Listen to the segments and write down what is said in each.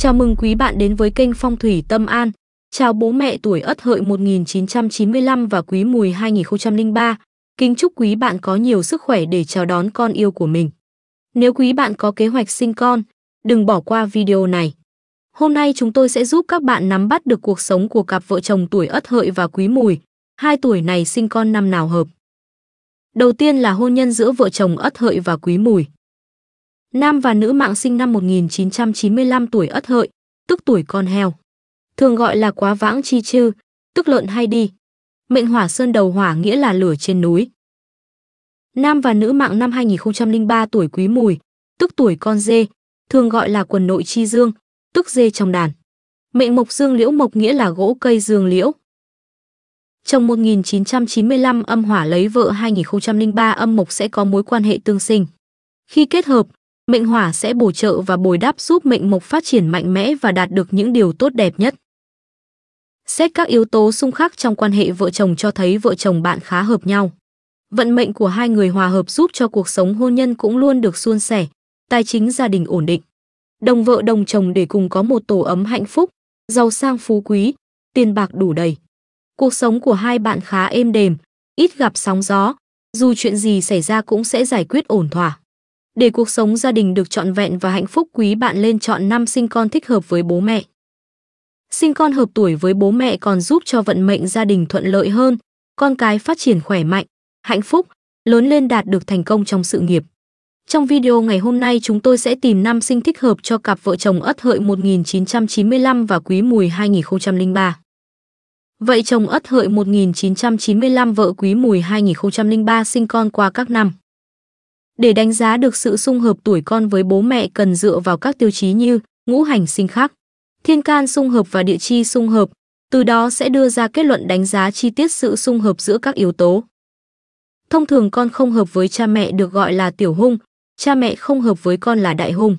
Chào mừng quý bạn đến với kênh Phong thủy Tâm An. Chào bố mẹ tuổi Ất Hợi 1995 và Quý Mùi 2003. Kính chúc quý bạn có nhiều sức khỏe để chào đón con yêu của mình. Nếu quý bạn có kế hoạch sinh con, đừng bỏ qua video này. Hôm nay chúng tôi sẽ giúp các bạn nắm bắt được cuộc sống của cặp vợ chồng tuổi Ất Hợi và Quý Mùi. Hai tuổi này sinh con năm nào hợp? Đầu tiên là hôn nhân giữa vợ chồng Ất Hợi và Quý Mùi nam và nữ mạng sinh năm 1995 tuổi Ất Hợi, tức tuổi con heo. Thường gọi là quá vãng chi chư, tức lợn hay đi. Mệnh hỏa sơn đầu hỏa nghĩa là lửa trên núi. Nam và nữ mạng năm 2003 tuổi Quý Mùi, tức tuổi con dê, thường gọi là quần nội chi dương, tức dê trong đàn. Mệnh mộc dương liễu mộc nghĩa là gỗ cây dương liễu. Trong 1995 âm hỏa lấy vợ 2003 âm mộc sẽ có mối quan hệ tương sinh. Khi kết hợp, mệnh hỏa sẽ bổ trợ và bồi đắp giúp mệnh mộc phát triển mạnh mẽ và đạt được những điều tốt đẹp nhất. Xét các yếu tố xung khắc trong quan hệ vợ chồng cho thấy vợ chồng bạn khá hợp nhau. Vận mệnh của hai người hòa hợp giúp cho cuộc sống hôn nhân cũng luôn được suôn sẻ, tài chính gia đình ổn định. Đồng vợ đồng chồng để cùng có một tổ ấm hạnh phúc, giàu sang phú quý, tiền bạc đủ đầy. Cuộc sống của hai bạn khá êm đềm, ít gặp sóng gió, dù chuyện gì xảy ra cũng sẽ giải quyết ổn thỏa. Để cuộc sống gia đình được trọn vẹn và hạnh phúc quý bạn lên chọn năm sinh con thích hợp với bố mẹ. Sinh con hợp tuổi với bố mẹ còn giúp cho vận mệnh gia đình thuận lợi hơn, con cái phát triển khỏe mạnh, hạnh phúc, lớn lên đạt được thành công trong sự nghiệp. Trong video ngày hôm nay chúng tôi sẽ tìm năm sinh thích hợp cho cặp vợ chồng Ất Hợi 1995 và Quý Mùi 2003. Vậy chồng Ất Hợi 1995 vợ Quý Mùi 2003 sinh con qua các năm để đánh giá được sự xung hợp tuổi con với bố mẹ cần dựa vào các tiêu chí như ngũ hành sinh khắc, thiên can xung hợp và địa chi xung hợp, từ đó sẽ đưa ra kết luận đánh giá chi tiết sự xung hợp giữa các yếu tố. Thông thường con không hợp với cha mẹ được gọi là tiểu hung, cha mẹ không hợp với con là đại hung.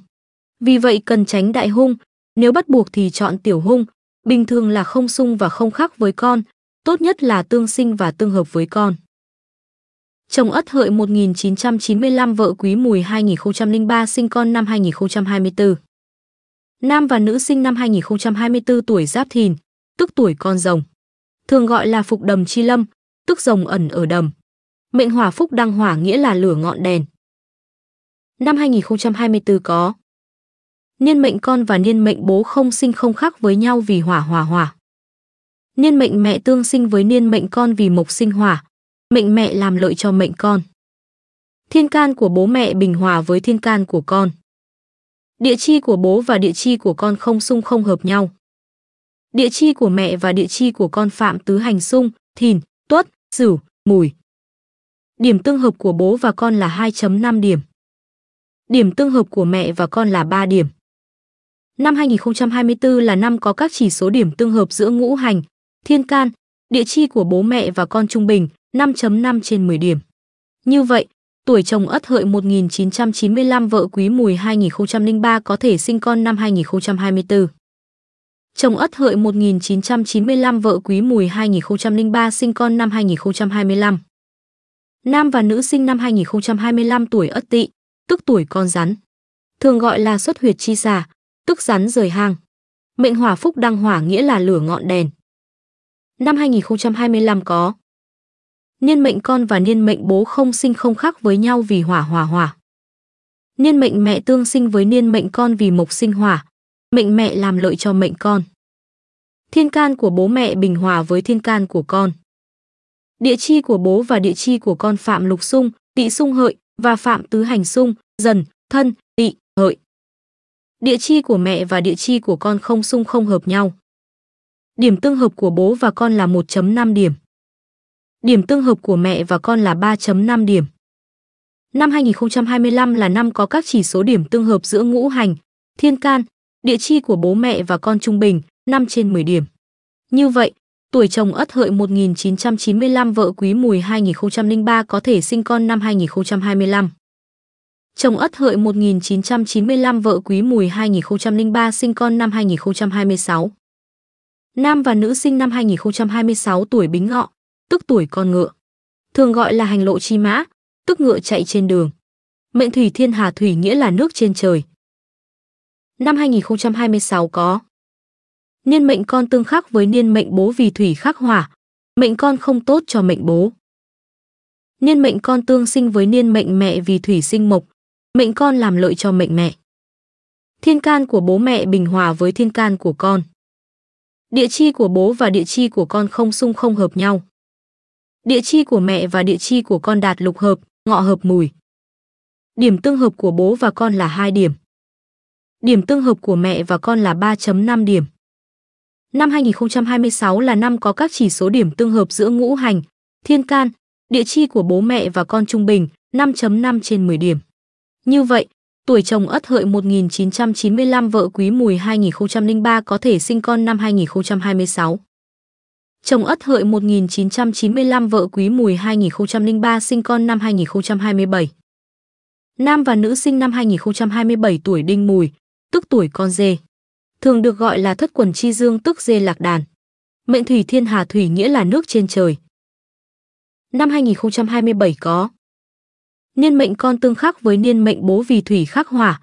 Vì vậy cần tránh đại hung, nếu bắt buộc thì chọn tiểu hung, bình thường là không xung và không khắc với con, tốt nhất là tương sinh và tương hợp với con. Chồng Ất Hợi 1995 vợ Quý Mùi 2003 sinh con năm 2024. Nam và nữ sinh năm 2024 tuổi Giáp Thìn, tức tuổi con rồng. Thường gọi là phục đầm chi lâm, tức rồng ẩn ở đầm. Mệnh hỏa phúc đăng hỏa nghĩa là lửa ngọn đèn. Năm 2024 có Niên mệnh con và niên mệnh bố không sinh không khác với nhau vì hỏa hỏa hỏa. Niên mệnh mẹ tương sinh với niên mệnh con vì mộc sinh hỏa, mệnh mẹ làm lợi cho mệnh con. Thiên can của bố mẹ bình hòa với thiên can của con. Địa chi của bố và địa chi của con không xung không hợp nhau. Địa chi của mẹ và địa chi của con phạm tứ hành xung, thìn, tuất, sửu, mùi. Điểm tương hợp của bố và con là 2.5 điểm. Điểm tương hợp của mẹ và con là 3 điểm. Năm 2024 là năm có các chỉ số điểm tương hợp giữa ngũ hành, thiên can, địa chi của bố mẹ và con trung bình, 5.5 trên 10 điểm. Như vậy, tuổi chồng Ất Hợi 1995 vợ Quý Mùi 2003 có thể sinh con năm 2024. Chồng Ất Hợi 1995 vợ Quý Mùi 2003 sinh con năm 2025. Nam và nữ sinh năm 2025 tuổi Ất Tỵ, tức tuổi con rắn. Thường gọi là xuất huyệt chi xà, tức rắn rời hang. Mệnh hỏa phúc đăng hỏa nghĩa là lửa ngọn đèn. Năm 2025 có Niên mệnh con và niên mệnh bố không sinh không khắc với nhau vì hỏa hỏa hỏa. Niên mệnh mẹ tương sinh với niên mệnh con vì mộc sinh hỏa. Mệnh mẹ làm lợi cho mệnh con. Thiên can của bố mẹ bình hòa với thiên can của con. Địa chi của bố và địa chi của con Phạm Lục Sung, Tị Sung Hợi và Phạm Tứ Hành Sung, Dần, Thân, Tị, Hợi. Địa chi của mẹ và địa chi của con không sung không hợp nhau. Điểm tương hợp của bố và con là 1.5 điểm. Điểm tương hợp của mẹ và con là 3.5 điểm. Năm 2025 là năm có các chỉ số điểm tương hợp giữa ngũ hành, thiên can, địa chi của bố mẹ và con trung bình, 5 trên 10 điểm. Như vậy, tuổi chồng Ất Hợi 1995 vợ Quý Mùi 2003 có thể sinh con năm 2025. Chồng Ất Hợi 1995 vợ Quý Mùi 2003 sinh con năm 2026. Nam và nữ sinh năm 2026 tuổi Bính Ngọ, tức tuổi con ngựa. Thường gọi là hành lộ chi mã, tức ngựa chạy trên đường. Mệnh thủy thiên hà thủy nghĩa là nước trên trời. Năm 2026 có Niên mệnh con tương khắc với niên mệnh bố vì thủy khắc hỏa, mệnh con không tốt cho mệnh bố. Niên mệnh con tương sinh với niên mệnh mẹ vì thủy sinh mộc, mệnh con làm lợi cho mệnh mẹ. Thiên can của bố mẹ bình hòa với thiên can của con. Địa chi của bố và địa chi của con không xung không hợp nhau địa chi của mẹ và địa chi của con đạt lục hợp, ngọ hợp mùi. Điểm tương hợp của bố và con là 2 điểm. Điểm tương hợp của mẹ và con là 3.5 điểm. Năm 2026 là năm có các chỉ số điểm tương hợp giữa ngũ hành, thiên can, địa chi của bố mẹ và con trung bình 5.5 trên 10 điểm. Như vậy, tuổi chồng Ất Hợi 1995 vợ Quý Mùi 2003 có thể sinh con năm 2026. Chồng Ất Hợi 1995 vợ Quý Mùi 2003 sinh con năm 2027. Nam và nữ sinh năm 2027 tuổi Đinh Mùi, tức tuổi con dê. Thường được gọi là thất quần chi dương tức dê lạc đàn. Mệnh thủy thiên hà thủy nghĩa là nước trên trời. Năm 2027 có. Niên mệnh con tương khắc với niên mệnh bố vì thủy khắc hỏa,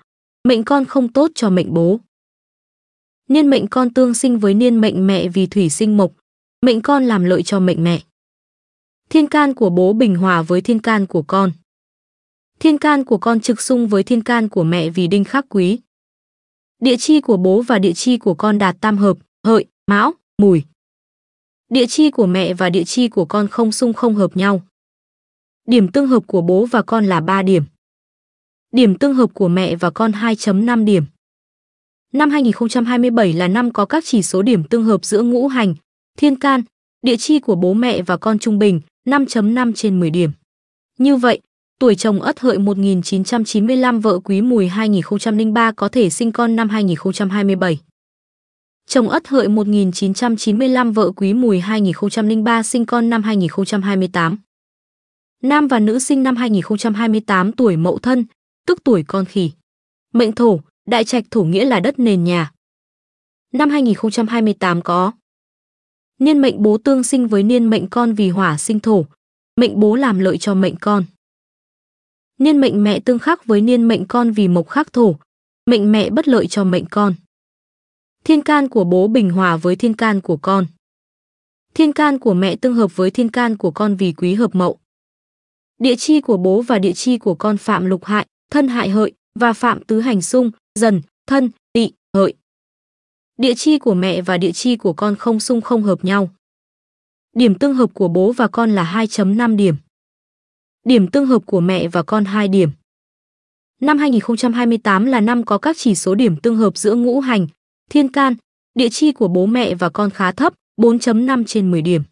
mệnh con không tốt cho mệnh bố. Niên mệnh con tương sinh với niên mệnh mẹ vì thủy sinh mộc, Mệnh con làm lợi cho mệnh mẹ. Thiên can của bố bình hòa với thiên can của con. Thiên can của con trực xung với thiên can của mẹ vì đinh khắc quý. Địa chi của bố và địa chi của con đạt tam hợp, hợi, mão, mùi. Địa chi của mẹ và địa chi của con không xung không hợp nhau. Điểm tương hợp của bố và con là 3 điểm. Điểm tương hợp của mẹ và con 2.5 điểm. Năm 2027 là năm có các chỉ số điểm tương hợp giữa ngũ hành, Thiên Can, địa chi của bố mẹ và con trung bình, 5.5 trên 10 điểm. Như vậy, tuổi chồng Ất Hợi 1995 vợ Quý Mùi 2003 có thể sinh con năm 2027. Chồng Ất Hợi 1995 vợ Quý Mùi 2003 sinh con năm 2028. Nam và nữ sinh năm 2028 tuổi Mậu Thân, tức tuổi con khỉ. Mệnh thổ, đại trạch thổ nghĩa là đất nền nhà. Năm 2028 có Niên mệnh bố tương sinh với niên mệnh con vì hỏa sinh thổ. Mệnh bố làm lợi cho mệnh con. Niên mệnh mẹ tương khắc với niên mệnh con vì mộc khắc thổ. Mệnh mẹ bất lợi cho mệnh con. Thiên can của bố bình hòa với thiên can của con. Thiên can của mẹ tương hợp với thiên can của con vì quý hợp mậu. Địa chi của bố và địa chi của con phạm lục hại, thân hại hợi và phạm tứ hành xung, dần, thân, tị, hợi địa chi của mẹ và địa chi của con không xung không hợp nhau. Điểm tương hợp của bố và con là 2.5 điểm. Điểm tương hợp của mẹ và con 2 điểm. Năm 2028 là năm có các chỉ số điểm tương hợp giữa ngũ hành, thiên can, địa chi của bố mẹ và con khá thấp, 4.5 trên 10 điểm.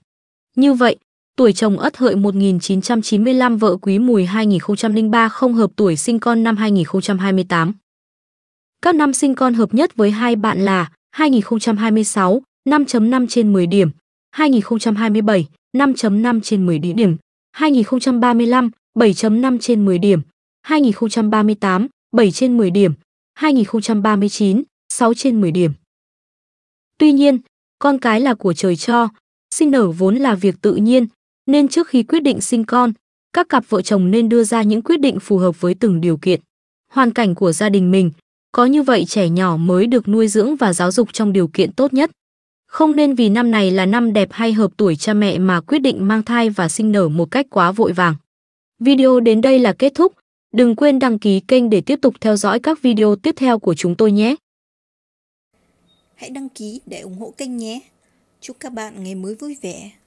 Như vậy, tuổi chồng Ất Hợi 1995 vợ Quý Mùi 2003 không hợp tuổi sinh con năm 2028. Các năm sinh con hợp nhất với hai bạn là 2026, 5.5 trên 10 điểm, 2027, 5.5 trên 10 điểm, 2035, 7.5 trên 10 điểm, 2038, 7 trên 10 điểm, 2039, 6 trên 10 điểm. Tuy nhiên, con cái là của trời cho, sinh nở vốn là việc tự nhiên, nên trước khi quyết định sinh con, các cặp vợ chồng nên đưa ra những quyết định phù hợp với từng điều kiện, hoàn cảnh của gia đình mình, có như vậy trẻ nhỏ mới được nuôi dưỡng và giáo dục trong điều kiện tốt nhất. Không nên vì năm này là năm đẹp hay hợp tuổi cha mẹ mà quyết định mang thai và sinh nở một cách quá vội vàng. Video đến đây là kết thúc. Đừng quên đăng ký kênh để tiếp tục theo dõi các video tiếp theo của chúng tôi nhé. Hãy đăng ký để ủng hộ kênh nhé. Chúc các bạn ngày mới vui vẻ.